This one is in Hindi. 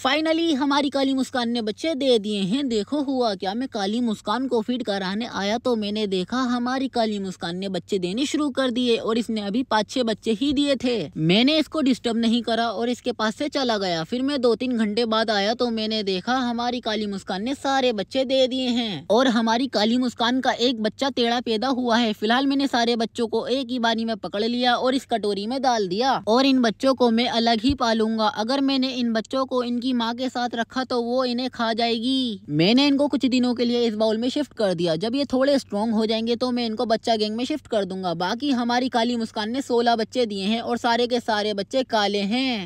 फाइनली हमारी काली मुस्कान ने बच्चे दे दिए हैं देखो हुआ क्या मैं काली मुस्कान को फीड कराने आया तो मैंने देखा हमारी काली मुस्कान ने बच्चे देने शुरू कर दिए और इसने अभी पाँच छह बच्चे ही दिए थे मैंने इसको डिस्टर्ब नहीं करा और इसके पास से चला गया फिर मैं दो तीन घंटे बाद आया तो मैंने देखा हमारी काली मुस्कान ने सारे बच्चे दे दिए है और हमारी काली मुस्कान का एक बच्चा टेढ़ा पैदा हुआ है फिलहाल मैंने सारे बच्चों को एक ही बारी में पकड़ लिया और इस कटोरी में डाल दिया और इन बच्चों को मैं अलग ही पालूंगा अगर मैंने इन बच्चों को इन इनकी माँ के साथ रखा तो वो इन्हें खा जाएगी मैंने इनको कुछ दिनों के लिए इस बाउल में शिफ्ट कर दिया जब ये थोड़े स्ट्रॉन्ग हो जाएंगे तो मैं इनको बच्चा गैंग में शिफ्ट कर दूंगा बाकी हमारी काली मुस्कान ने सोलह बच्चे दिए हैं और सारे के सारे बच्चे काले हैं